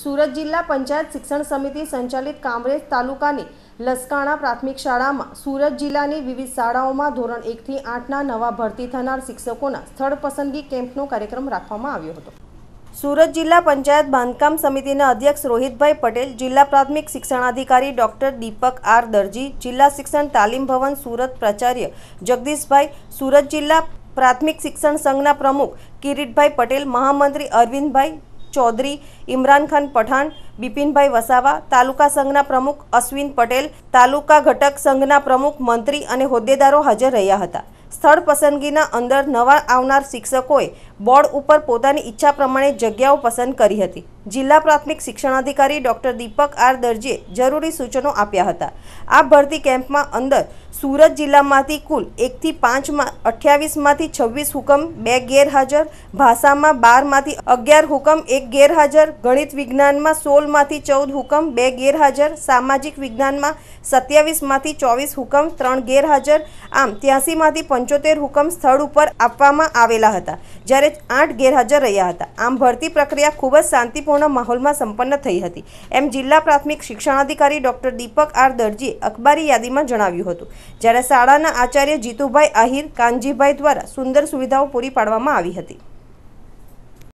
સુરત જિલ્લા પંચાયત શિક્ષણ સમિતિ સંચાલિત કામરેજ તાલુકાની લસકાણા પ્રાથમિક શાળામાં સુરત જિલ્લાની વિવિધ શાળાઓમાં ધોરણ એકથી આઠના નવા ભરતી થનાર શિક્ષકોના સ્થળ પસંદગી કેમ્પનો કાર્યક્રમ રાખવામાં આવ્યો હતો સુરત જિલ્લા પંચાયત બાંધકામ સમિતિના અધ્યક્ષ રોહિતભાઈ પટેલ જિલ્લા પ્રાથમિક શિક્ષણાધિકારી ડોક્ટર દીપક આર દરજી જિલ્લા શિક્ષણ તાલીમ ભવન સુરત પ્રાચાર્ય જગદીશભાઈ સુરત જિલ્લા પ્રાથમિક શિક્ષણ સંઘના પ્રમુખ કિરીટભાઈ પટેલ મહામંત્રી અરવિંદભાઈ ચૌધરી ઇમરાન ખાન પઠાણ બિપિનભાઈ વસાવા તાલુકા સંઘના પ્રમુખ અશ્વિન પટેલ તાલુકા ઘટક સંઘના પ્રમુખ મંત્રી અને હોદ્દેદારો હાજર રહ્યા હતા સ્થળ પસંદગીના અંદર નવા આવનાર શિક્ષકોએ બોર્ડ ઉપર પોતાની ઈચ્છા પ્રમાણે જગ્યાઓ પસંદ કરી હતી જિલ્લા પ્રાથમિક શિક્ષણાધિકારી ડોક્ટર દીપક આર દરજીએ જરૂરી સૂચનો આપ્યા હતા આ ભરતી કેમ્પમાં અંદર સુરત જિલ્લામાંથી કુલ એકથી પાંચમાં અઠ્યાવીસમાંથી છવ્વીસ હુકમ બે ગેરહાજર ભાષામાં બારમાંથી અગિયાર હુકમ એક ગેરહાજર ગણિત વિજ્ઞાનમાં સોળમાંથી ચૌદ હુકમ બે ગેરહાજર સામાજિક વિજ્ઞાનમાં સત્યાવીસમાંથી ચોવીસ હુકમ ત્રણ ગેરહાજર આમ ત્યાંસીમાંથી પંચોતેર હુકમ સ્થળ ઉપર આપવામાં આવેલા હતા જ્યારે આઠ ગેરહાજર રહ્યા હતા આમ ભરતી પ્રક્રિયા ખૂબ જ શાંતિપૂર્ણ શાંતિપૂર્ણ માહોલમાં સંપન્ન થઈ હતી એમ જિલ્લા પ્રાથમિક શિક્ષણાધિકારી ડોક્ટર દીપક આર દરજીએ અખબારી યાદીમાં જણાવ્યું હતું જ્યારે શાળાના આચાર્ય જીતુભાઈ આહિર કાનજીભાઈ દ્વારા સુંદર સુવિધાઓ પૂરી પાડવામાં આવી હતી